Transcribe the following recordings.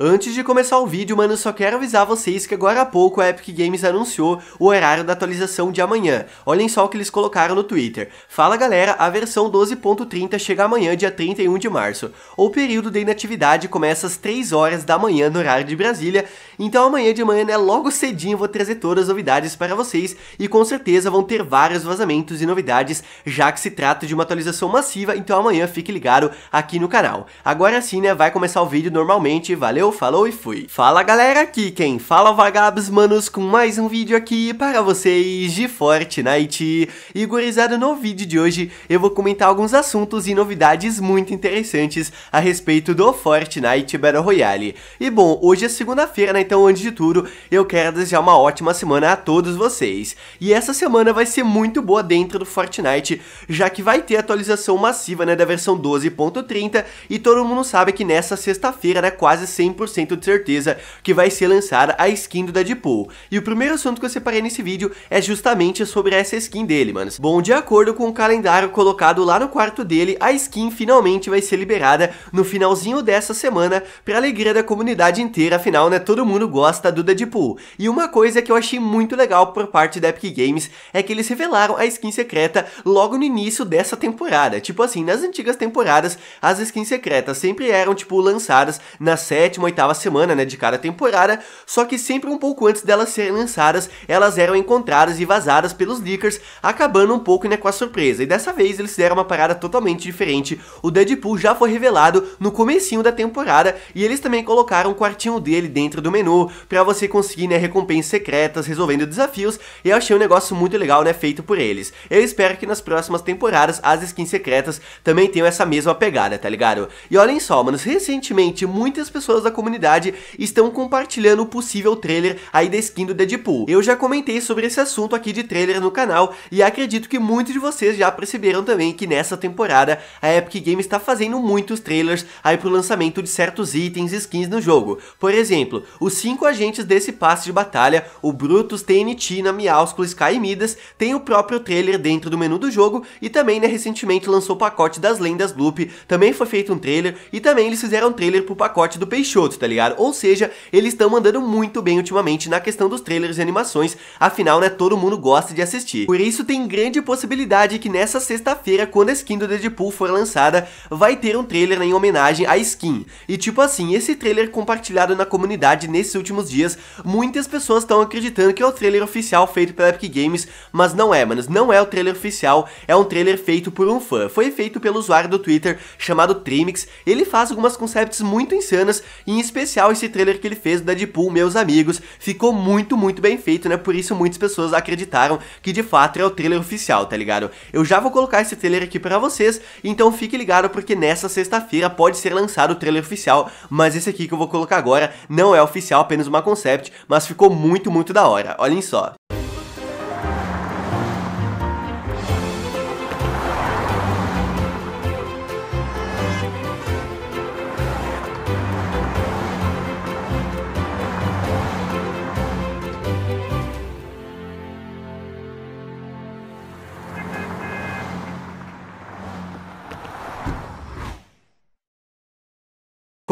Antes de começar o vídeo, mano, só quero avisar vocês que agora há pouco a Epic Games anunciou o horário da atualização de amanhã. Olhem só o que eles colocaram no Twitter. Fala galera, a versão 12.30 chega amanhã, dia 31 de março. O período de inatividade começa às 3 horas da manhã no horário de Brasília, então amanhã de manhã, né, logo cedinho vou trazer todas as novidades para vocês e com certeza vão ter vários vazamentos e novidades, já que se trata de uma atualização massiva, então amanhã fique ligado aqui no canal. Agora sim, né, vai começar o vídeo normalmente, valeu! valeu, falou e fui. Fala galera, aqui quem fala é Vagabos Manos com mais um vídeo aqui para vocês de Fortnite. E gurizada, no vídeo de hoje eu vou comentar alguns assuntos e novidades muito interessantes a respeito do Fortnite Battle Royale. E bom, hoje é segunda-feira, né, então antes de tudo eu quero desejar uma ótima semana a todos vocês. E essa semana vai ser muito boa dentro do Fortnite, já que vai ter atualização massiva né, da versão 12.30 e todo mundo sabe que nessa sexta-feira, né, quase sempre 100% de certeza que vai ser lançada a skin do Deadpool. E o primeiro assunto que eu separei nesse vídeo é justamente sobre essa skin dele, mano. Bom, de acordo com o calendário colocado lá no quarto dele, a skin finalmente vai ser liberada no finalzinho dessa semana, pra alegria da comunidade inteira, afinal, né, todo mundo gosta do Deadpool. E uma coisa que eu achei muito legal por parte da Epic Games é que eles revelaram a skin secreta logo no início dessa temporada. Tipo assim, nas antigas temporadas, as skins secretas sempre eram, tipo, lançadas na sétima oitava ª semana né, de cada temporada, só que sempre um pouco antes delas serem lançadas, elas eram encontradas e vazadas pelos leakers, acabando um pouco né, com a surpresa. E dessa vez eles fizeram uma parada totalmente diferente. O Deadpool já foi revelado no comecinho da temporada e eles também colocaram o quartinho dele dentro do menu para você conseguir né, recompensas secretas, resolvendo desafios, e eu achei um negócio muito legal né, feito por eles. Eu espero que nas próximas temporadas as skins secretas também tenham essa mesma pegada, tá ligado? E olhem só, mano, recentemente muitas pessoas da comunidade estão compartilhando o possível trailer aí da skin do Deadpool. Eu já comentei sobre esse assunto aqui de trailer no canal e acredito que muitos de vocês já perceberam também que nessa temporada a Epic Games está fazendo muitos trailers aí pro lançamento de certos itens e skins no jogo. Por exemplo, os cinco agentes desse passe de batalha, o Brutus, TNT, na Miásculo, Sky e Midas, tem o próprio trailer dentro do menu do jogo e também né, recentemente lançou o pacote das lendas Loop, também foi feito um trailer e também eles fizeram um trailer pro pacote do Peixoto outros, tá ligado? Ou seja, eles estão mandando muito bem ultimamente na questão dos trailers e animações, afinal, né, todo mundo gosta de assistir. Por isso, tem grande possibilidade que nessa sexta-feira, quando a skin do Deadpool for lançada, vai ter um trailer né, em homenagem à skin. E tipo assim, esse trailer compartilhado na comunidade nesses últimos dias, muitas pessoas estão acreditando que é o trailer oficial feito pela Epic Games, mas não é, manos, não é o trailer oficial, é um trailer feito por um fã. Foi feito pelo usuário do Twitter chamado Trimix, ele faz algumas concepts muito insanas e em especial esse trailer que ele fez do Deadpool, meus amigos, ficou muito, muito bem feito, né? Por isso muitas pessoas acreditaram que de fato é o trailer oficial, tá ligado? Eu já vou colocar esse trailer aqui pra vocês, então fique ligado porque nessa sexta-feira pode ser lançado o trailer oficial, mas esse aqui que eu vou colocar agora não é oficial, apenas uma concept, mas ficou muito, muito da hora, olhem só.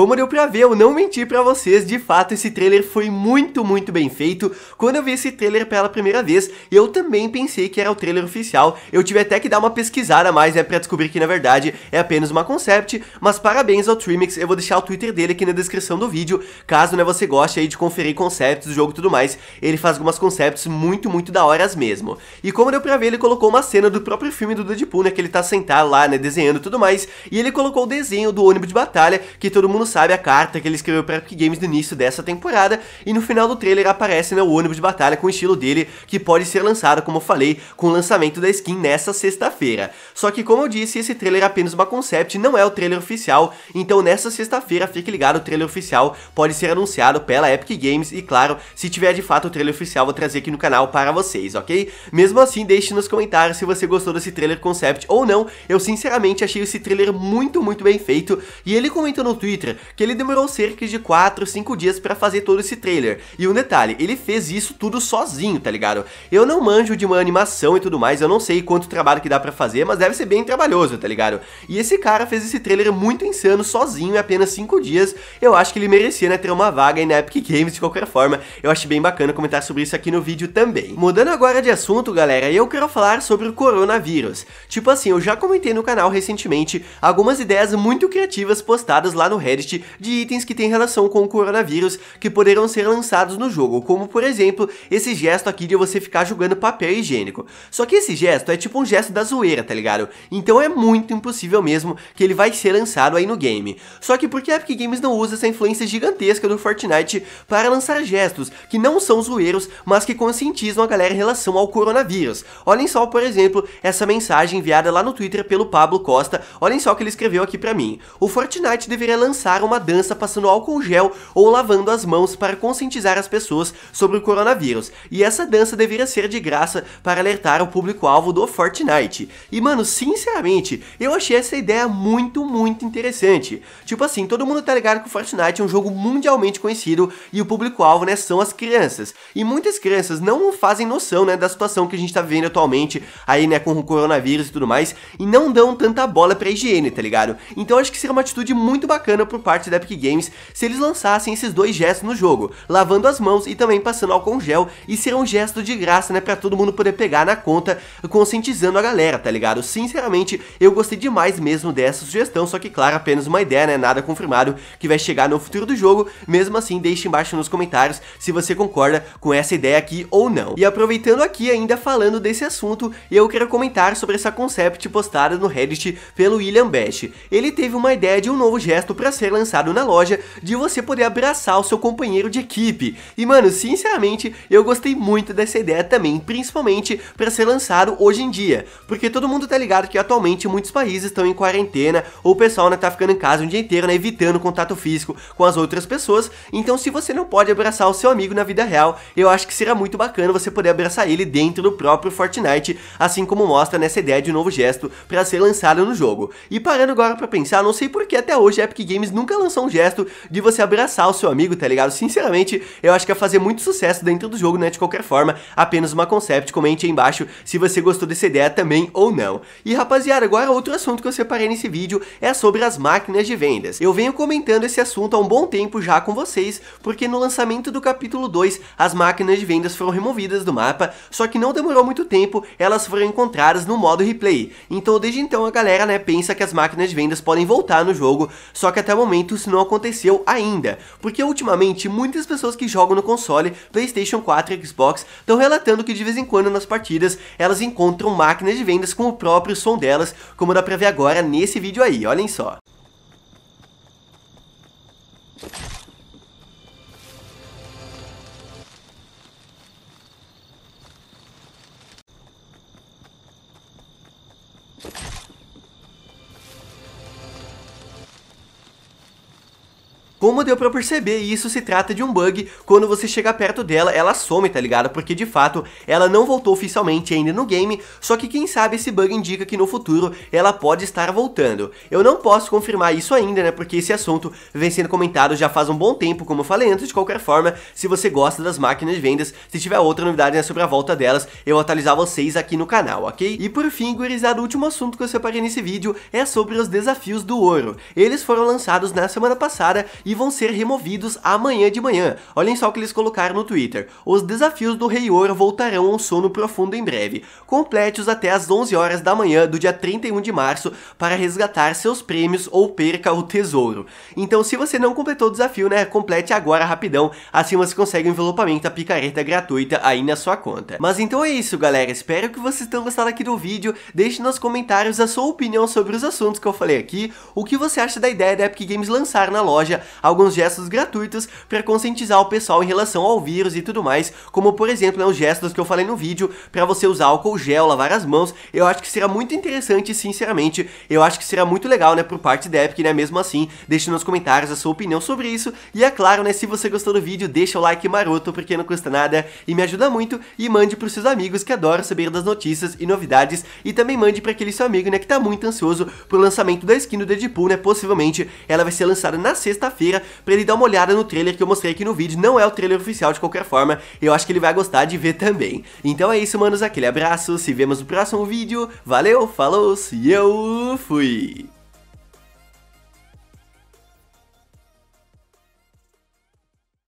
Como deu pra ver, eu não menti pra vocês, de fato esse trailer foi muito, muito bem feito. Quando eu vi esse trailer pela primeira vez, eu também pensei que era o trailer oficial. Eu tive até que dar uma pesquisada mais, né, pra descobrir que na verdade é apenas uma concept, mas parabéns ao Trimix, eu vou deixar o Twitter dele aqui na descrição do vídeo, caso, né, você goste aí de conferir concepts do jogo e tudo mais. Ele faz algumas concepts muito, muito da horas mesmo. E como deu pra ver, ele colocou uma cena do próprio filme do Deadpool, né, que ele tá sentado lá, né, desenhando e tudo mais, e ele colocou o desenho do ônibus de batalha, que todo mundo sabe a carta que ele escreveu para Epic Games no início dessa temporada, e no final do trailer aparece né, o ônibus de batalha com o estilo dele, que pode ser lançado, como eu falei, com o lançamento da skin nessa sexta-feira. Só que, como eu disse, esse trailer é apenas uma concept, não é o trailer oficial, então nessa sexta-feira, fique ligado, o trailer oficial pode ser anunciado pela Epic Games, e claro, se tiver de fato o trailer oficial, vou trazer aqui no canal para vocês, ok? Mesmo assim, deixe nos comentários se você gostou desse trailer concept ou não, eu sinceramente achei esse trailer muito, muito bem feito, e ele comentou no Twitter que ele demorou cerca de 4, 5 dias para fazer todo esse trailer. E um detalhe, ele fez isso tudo sozinho, tá ligado? Eu não manjo de uma animação e tudo mais, eu não sei quanto trabalho que dá para fazer, mas deve ser bem trabalhoso, tá ligado? E esse cara fez esse trailer muito insano sozinho em apenas 5 dias. Eu acho que ele merecia, né, ter uma vaga aí na Epic Games de qualquer forma. Eu achei bem bacana comentar sobre isso aqui no vídeo também. Mudando agora de assunto, galera, eu quero falar sobre o coronavírus. Tipo assim, eu já comentei no canal recentemente algumas ideias muito criativas postadas lá no Reddit Reddit de itens que têm relação com o coronavírus que poderão ser lançados no jogo, como por exemplo esse gesto aqui de você ficar jogando papel higiênico. Só que esse gesto é tipo um gesto da zoeira, tá ligado? Então é muito impossível mesmo que ele vai ser lançado aí no game. Só que por que a Epic Games não usa essa influência gigantesca do Fortnite para lançar gestos que não são zoeiros, mas que conscientizam a galera em relação ao coronavírus? Olhem só, por exemplo, essa mensagem enviada lá no Twitter pelo Pablo Costa, olhem só o que ele escreveu aqui pra mim. O Fortnite deveria lançar uma dança passando álcool gel ou lavando as mãos para conscientizar as pessoas sobre o coronavírus. E essa dança deveria ser de graça para alertar o público-alvo do Fortnite. E mano, sinceramente, eu achei essa ideia muito, muito interessante. Tipo assim, todo mundo tá ligado que o Fortnite é um jogo mundialmente conhecido e o público-alvo, né, são as crianças. E muitas crianças não fazem noção, né, da situação que a gente tá vivendo atualmente, aí, né, com o coronavírus e tudo mais, e não dão tanta bola pra higiene, tá ligado? Então acho que seria uma atitude muito bacana pro parte da Epic Games se eles lançassem esses dois gestos no jogo, lavando as mãos e também passando álcool gel, e ser um gesto de graça, né, pra todo mundo poder pegar na conta, conscientizando a galera, tá ligado? Sinceramente, eu gostei demais mesmo dessa sugestão, só que claro, apenas uma ideia, né, nada confirmado que vai chegar no futuro do jogo, mesmo assim, deixe embaixo nos comentários se você concorda com essa ideia aqui ou não. E aproveitando aqui, ainda falando desse assunto, eu quero comentar sobre essa concept postada no Reddit pelo William Bash. Ele teve uma ideia de um novo gesto para ser lançado na loja, de você poder abraçar o seu companheiro de equipe. E mano, sinceramente, eu gostei muito dessa ideia também, principalmente para ser lançado hoje em dia, porque todo mundo tá ligado que atualmente muitos países estão em quarentena, ou o pessoal né, tá ficando em casa um dia inteiro, né, evitando contato físico com as outras pessoas, então se você não pode abraçar o seu amigo na vida real, eu acho que será muito bacana você poder abraçar ele dentro do próprio Fortnite, assim como mostra nessa ideia de um novo gesto para ser lançado no jogo. E parando agora para pensar, não sei por que até hoje a Epic Games não nunca lançou um gesto de você abraçar o seu amigo, tá ligado? Sinceramente, eu acho que ia fazer muito sucesso dentro do jogo, né? De qualquer forma, apenas uma concept. Comente aí embaixo se você gostou dessa ideia também ou não. E rapaziada, agora outro assunto que eu separei nesse vídeo é sobre as máquinas de vendas. Eu venho comentando esse assunto há um bom tempo já com vocês, porque no lançamento do capítulo 2, as máquinas de vendas foram removidas do mapa, só que não demorou muito tempo, elas foram encontradas no modo replay. Então desde então a galera, né, pensa que as máquinas de vendas podem voltar no jogo, só que até o momento isso não aconteceu ainda, porque ultimamente muitas pessoas que jogam no console, Playstation 4 e Xbox, estão relatando que de vez em quando nas partidas elas encontram máquinas de vendas com o próprio som delas, como dá pra ver agora nesse vídeo aí, olhem só. Como deu pra perceber, isso se trata de um bug, quando você chega perto dela, ela some, tá ligado? Porque de fato, ela não voltou oficialmente ainda no game, só que quem sabe esse bug indica que no futuro ela pode estar voltando. Eu não posso confirmar isso ainda, né, porque esse assunto vem sendo comentado já faz um bom tempo, como eu falei antes, de qualquer forma, se você gosta das máquinas de vendas, se tiver outra novidade né, sobre a volta delas, eu vou atualizar vocês aqui no canal, ok? E por fim, gurizada, o último assunto que eu separei nesse vídeo é sobre os desafios do ouro. Eles foram lançados na semana passada e e vão ser removidos amanhã de manhã. Olhem só o que eles colocaram no Twitter. Os desafios do Rei Ouro voltarão ao sono profundo em breve. Complete-os até as 11 horas da manhã do dia 31 de março para resgatar seus prêmios ou perca o tesouro. Então se você não completou o desafio, né, complete agora rapidão, assim você consegue um envelopamento a picareta gratuita aí na sua conta. Mas então é isso, galera. Espero que vocês tenham gostado aqui do vídeo. Deixe nos comentários a sua opinião sobre os assuntos que eu falei aqui, o que você acha da ideia da Epic Games lançar na loja alguns gestos gratuitos para conscientizar o pessoal em relação ao vírus e tudo mais, como por exemplo né, os gestos que eu falei no vídeo para você usar álcool gel, lavar as mãos. Eu acho que será muito interessante, sinceramente. Eu acho que será muito legal, né, por parte da Epic, né, mesmo assim. Deixe nos comentários a sua opinião sobre isso. E é claro, né, se você gostou do vídeo, deixa o like maroto, porque não custa nada e me ajuda muito. E mande pros seus amigos que adoram saber das notícias e novidades. E também mande para aquele seu amigo, né, que tá muito ansioso pro lançamento da skin do Deadpool, né, possivelmente ela vai ser lançada na sexta-feira sexta-feira para ele dar uma olhada no trailer que eu mostrei aqui no vídeo. Não é o trailer oficial de qualquer forma, eu acho que ele vai gostar de ver também. Então é isso, manos, aquele abraço, se vemos no próximo vídeo. Valeu, falou, e eu fui!